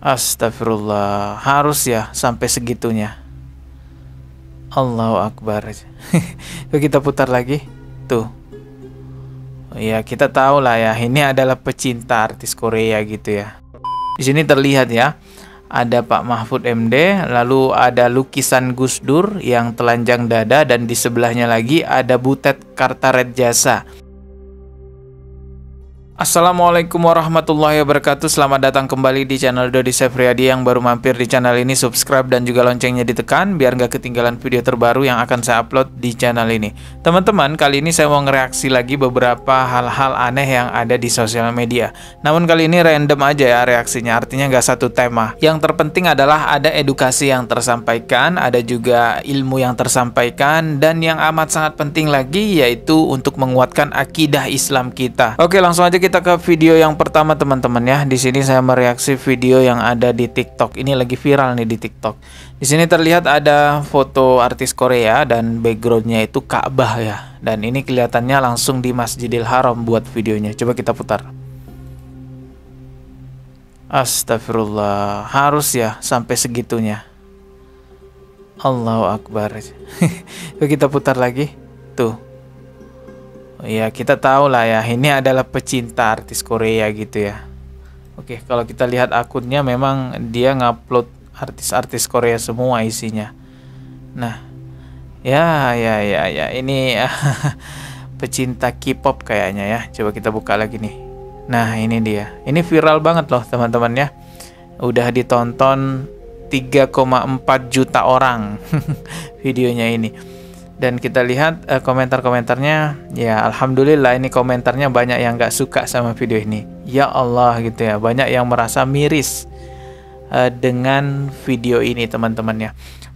Astagfirullah, harus ya sampai segitunya. Allahu Akbar. kita putar lagi. Tuh. Ya, kita tahu lah ya, ini adalah pecinta artis Korea gitu ya. Di sini terlihat ya, ada Pak Mahfud MD, lalu ada lukisan Gus Dur yang telanjang dada dan di sebelahnya lagi ada Butet Kartaret Jasa Assalamualaikum warahmatullahi wabarakatuh Selamat datang kembali di channel Dodi Sefriadi Yang baru mampir di channel ini Subscribe dan juga loncengnya ditekan Biar nggak ketinggalan video terbaru yang akan saya upload di channel ini Teman-teman, kali ini saya mau ngereaksi lagi beberapa hal-hal aneh yang ada di sosial media Namun kali ini random aja ya reaksinya Artinya nggak satu tema Yang terpenting adalah ada edukasi yang tersampaikan Ada juga ilmu yang tersampaikan Dan yang amat sangat penting lagi Yaitu untuk menguatkan akidah Islam kita Oke langsung aja kita kita ke video yang pertama teman-teman ya. Di sini saya mereaksi video yang ada di TikTok. Ini lagi viral nih di TikTok. Di sini terlihat ada foto artis Korea dan backgroundnya itu Ka'bah ya. Dan ini kelihatannya langsung di Masjidil Haram buat videonya. Coba kita putar. Astagfirullah, harus ya sampai segitunya. Allahu Akbar. kita putar lagi. Tuh ya kita tahu lah ya ini adalah pecinta artis Korea gitu ya oke kalau kita lihat akunnya memang dia ngupload artis-artis Korea semua isinya nah ya ya ya ya ini pecinta K-pop kayaknya ya coba kita buka lagi nih nah ini dia ini viral banget loh teman-teman ya udah ditonton 3,4 juta orang videonya ini dan kita lihat uh, komentar-komentarnya ya alhamdulillah ini komentarnya banyak yang nggak suka sama video ini ya Allah gitu ya banyak yang merasa miris uh, dengan video ini teman-teman ya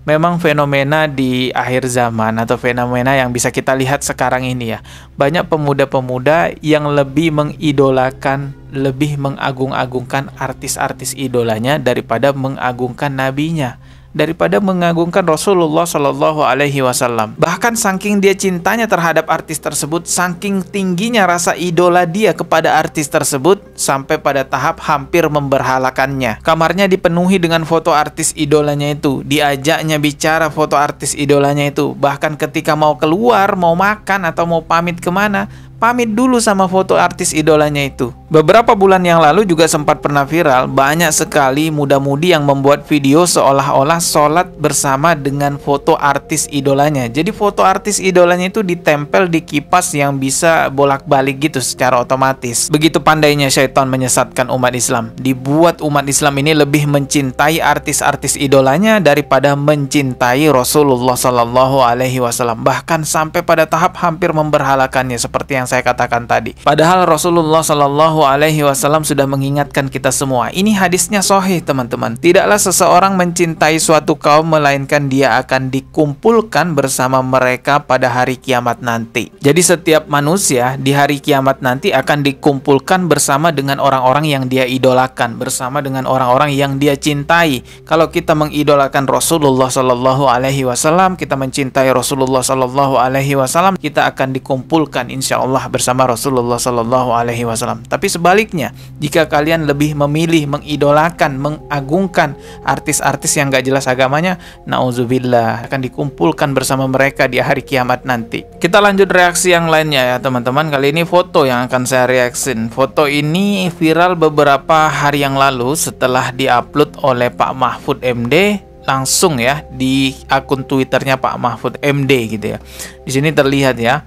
memang fenomena di akhir zaman atau fenomena yang bisa kita lihat sekarang ini ya banyak pemuda-pemuda yang lebih mengidolakan lebih mengagung-agungkan artis-artis idolanya daripada mengagungkan nabinya daripada mengagungkan Rasulullah Shallallahu Alaihi Wasallam. Bahkan saking dia cintanya terhadap artis tersebut, saking tingginya rasa idola dia kepada artis tersebut, sampai pada tahap hampir memberhalakannya. Kamarnya dipenuhi dengan foto artis idolanya itu, diajaknya bicara foto artis idolanya itu. Bahkan ketika mau keluar, mau makan atau mau pamit kemana, pamit dulu sama foto artis idolanya itu. Beberapa bulan yang lalu juga sempat pernah viral banyak sekali muda-mudi yang membuat video seolah-olah sholat bersama dengan foto artis idolanya. Jadi foto artis idolanya itu ditempel di kipas yang bisa bolak-balik gitu secara otomatis. Begitu pandainya syaitan menyesatkan umat Islam. Dibuat umat Islam ini lebih mencintai artis-artis idolanya daripada mencintai Rasulullah Shallallahu Alaihi Wasallam. Bahkan sampai pada tahap hampir memberhalakannya seperti yang saya katakan tadi. Padahal Rasulullah Shallallahu Alaihi Wasallam sudah mengingatkan kita semua. Ini hadisnya sohih teman-teman. Tidaklah seseorang mencintai suatu kaum melainkan dia akan dikumpulkan bersama mereka pada hari kiamat nanti. Jadi setiap manusia di hari kiamat nanti akan dikumpulkan bersama dengan orang-orang yang dia idolakan, bersama dengan orang-orang yang dia cintai. Kalau kita mengidolakan Rasulullah Shallallahu Alaihi Wasallam, kita mencintai Rasulullah Shallallahu Alaihi Wasallam, kita akan dikumpulkan insyaAllah bersama Rasulullah Shallallahu Alaihi Wasallam. Tapi tapi sebaliknya, jika kalian lebih memilih mengidolakan, mengagungkan artis-artis yang gak jelas agamanya, nauzubillah akan dikumpulkan bersama mereka di hari kiamat nanti. Kita lanjut reaksi yang lainnya ya teman-teman. Kali ini foto yang akan saya reaksin. Foto ini viral beberapa hari yang lalu setelah diupload oleh Pak Mahfud MD langsung ya di akun Twitternya Pak Mahfud MD gitu ya. Di sini terlihat ya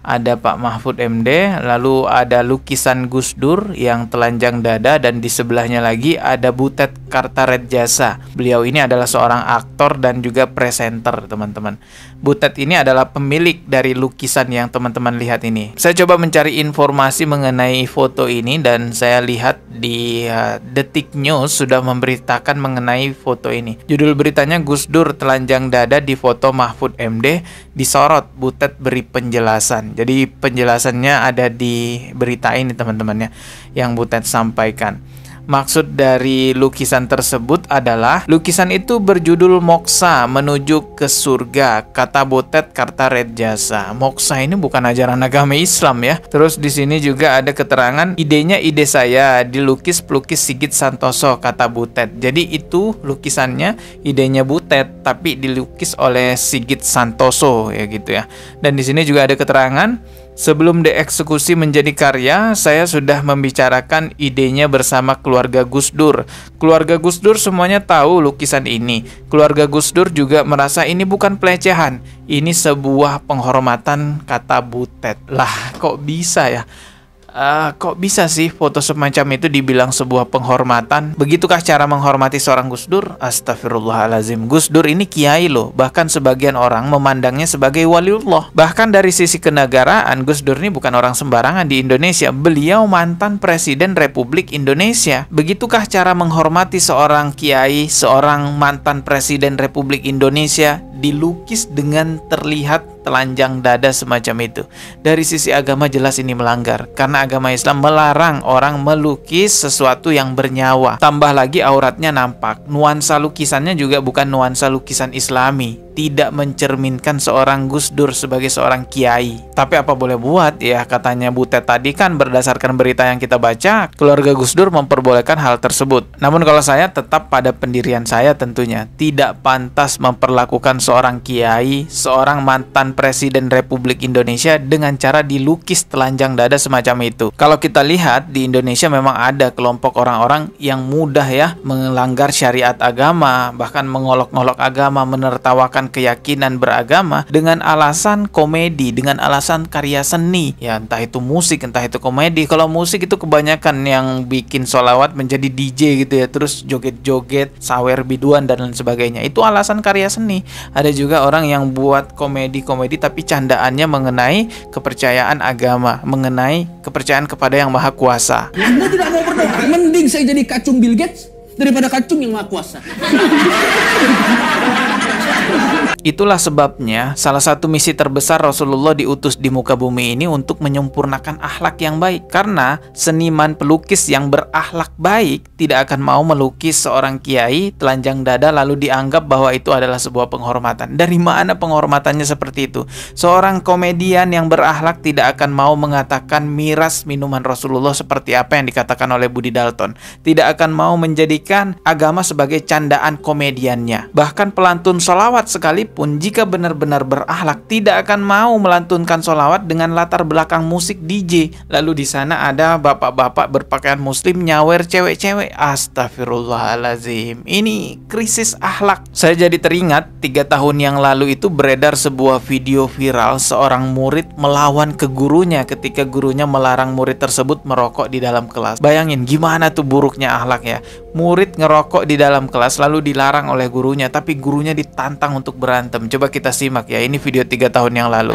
ada Pak Mahfud MD, lalu ada lukisan Gus Dur yang telanjang dada dan di sebelahnya lagi ada Butet Jasa. Beliau ini adalah seorang aktor dan juga presenter, teman-teman. Butet ini adalah pemilik dari lukisan yang teman-teman lihat ini. Saya coba mencari informasi mengenai foto ini dan saya lihat di uh, Detik News sudah memberitakan mengenai foto ini. Judul beritanya Gus Dur telanjang dada di foto Mahfud MD disorot Butet beri penjelasan. Jadi penjelasannya ada di berita ini teman-temannya yang Butet sampaikan. Maksud dari lukisan tersebut adalah lukisan itu berjudul Moksa menuju ke surga, kata Botet Jasa. Moksa ini bukan ajaran agama Islam ya. Terus di sini juga ada keterangan idenya ide saya dilukis pelukis Sigit Santoso kata Butet. Jadi itu lukisannya idenya Butet tapi dilukis oleh Sigit Santoso ya gitu ya. Dan di sini juga ada keterangan Sebelum dieksekusi menjadi karya, saya sudah membicarakan idenya bersama keluarga Gus Dur. Keluarga Gus Dur semuanya tahu lukisan ini. Keluarga Gus Dur juga merasa ini bukan pelecehan. Ini sebuah penghormatan kata Butet. Lah, kok bisa ya? Uh, kok bisa sih foto semacam itu dibilang sebuah penghormatan? Begitukah cara menghormati seorang Gus Dur? Astagfirullahalazim. Gus Dur ini kiai loh. Bahkan sebagian orang memandangnya sebagai waliullah. Bahkan dari sisi kenegaraan, Gus Dur ini bukan orang sembarangan di Indonesia. Beliau mantan presiden Republik Indonesia. Begitukah cara menghormati seorang kiai, seorang mantan presiden Republik Indonesia? dilukis dengan terlihat telanjang dada semacam itu. Dari sisi agama jelas ini melanggar karena agama Islam melarang orang melukis sesuatu yang bernyawa. Tambah lagi auratnya nampak. Nuansa lukisannya juga bukan nuansa lukisan Islami tidak mencerminkan seorang Gus Dur sebagai seorang kiai. Tapi apa boleh buat ya katanya Butet tadi kan berdasarkan berita yang kita baca, keluarga Gus Dur memperbolehkan hal tersebut. Namun kalau saya tetap pada pendirian saya tentunya, tidak pantas memperlakukan seorang kiai, seorang mantan presiden Republik Indonesia dengan cara dilukis telanjang dada semacam itu. Kalau kita lihat di Indonesia memang ada kelompok orang-orang yang mudah ya melanggar syariat agama, bahkan mengolok-olok agama, menertawakan keyakinan beragama dengan alasan komedi, dengan alasan karya seni. Ya entah itu musik, entah itu komedi. Kalau musik itu kebanyakan yang bikin solawat menjadi DJ gitu ya, terus joget-joget, sawer biduan dan lain sebagainya. Itu alasan karya seni. Ada juga orang yang buat komedi-komedi tapi candaannya mengenai kepercayaan agama, mengenai kepercayaan kepada yang maha kuasa. Anda tidak mau berdoa, mending saya jadi kacung Bill Gates daripada kacung yang maha kuasa. Itulah sebabnya salah satu misi terbesar Rasulullah diutus di muka bumi ini untuk menyempurnakan akhlak yang baik karena seniman pelukis yang berakhlak baik tidak akan mau melukis seorang kiai telanjang dada lalu dianggap bahwa itu adalah sebuah penghormatan. Dari mana penghormatannya seperti itu? Seorang komedian yang berakhlak tidak akan mau mengatakan miras minuman Rasulullah seperti apa yang dikatakan oleh Budi Dalton. Tidak akan mau menjadikan agama sebagai candaan komediannya. Bahkan pelantun selawat sholawat sekalipun jika benar-benar berahlak tidak akan mau melantunkan sholawat dengan latar belakang musik DJ. Lalu di sana ada bapak-bapak berpakaian muslim nyawer cewek-cewek. Astagfirullahalazim. Ini krisis ahlak Saya jadi teringat tiga tahun yang lalu itu beredar sebuah video viral seorang murid melawan ke gurunya ketika gurunya melarang murid tersebut merokok di dalam kelas. Bayangin gimana tuh buruknya ahlak ya murid ngerokok di dalam kelas lalu dilarang oleh gurunya tapi gurunya ditantang untuk berantem. Coba kita simak ya, ini video 3 tahun yang lalu.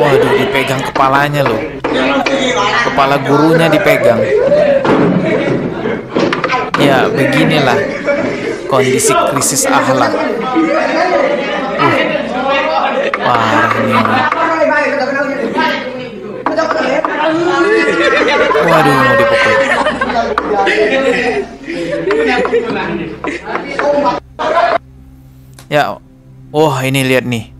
Waduh, dipegang kepalanya loh. Kepala gurunya dipegang ya beginilah kondisi krisis akhlak uh, parah waduh mau dipukul ya oh ini lihat nih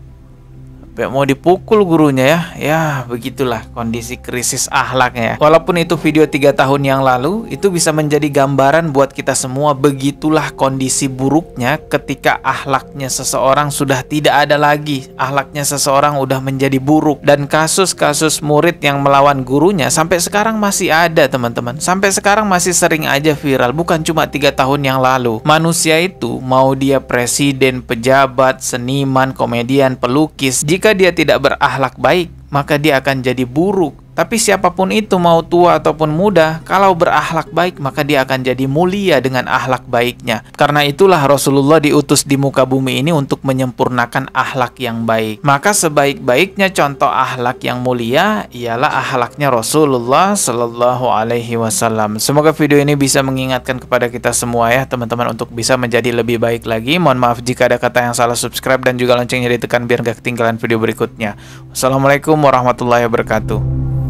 sampai mau dipukul gurunya ya. Ya, begitulah kondisi krisis ahlaknya. Ya. Walaupun itu video tiga tahun yang lalu, itu bisa menjadi gambaran buat kita semua begitulah kondisi buruknya ketika ahlaknya seseorang sudah tidak ada lagi. Ahlaknya seseorang udah menjadi buruk dan kasus-kasus murid yang melawan gurunya sampai sekarang masih ada, teman-teman. Sampai sekarang masih sering aja viral, bukan cuma tiga tahun yang lalu. Manusia itu mau dia presiden, pejabat, seniman, komedian, pelukis, jika jika dia tidak berakhlak baik, maka dia akan jadi buruk tapi siapapun itu mau tua ataupun muda, kalau berakhlak baik maka dia akan jadi mulia dengan akhlak baiknya. Karena itulah Rasulullah diutus di muka bumi ini untuk menyempurnakan akhlak yang baik. Maka sebaik-baiknya contoh akhlak yang mulia ialah akhlaknya Rasulullah Shallallahu alaihi wasallam. Semoga video ini bisa mengingatkan kepada kita semua ya teman-teman untuk bisa menjadi lebih baik lagi. Mohon maaf jika ada kata yang salah subscribe dan juga loncengnya ditekan biar gak ketinggalan video berikutnya. Wassalamualaikum warahmatullahi wabarakatuh.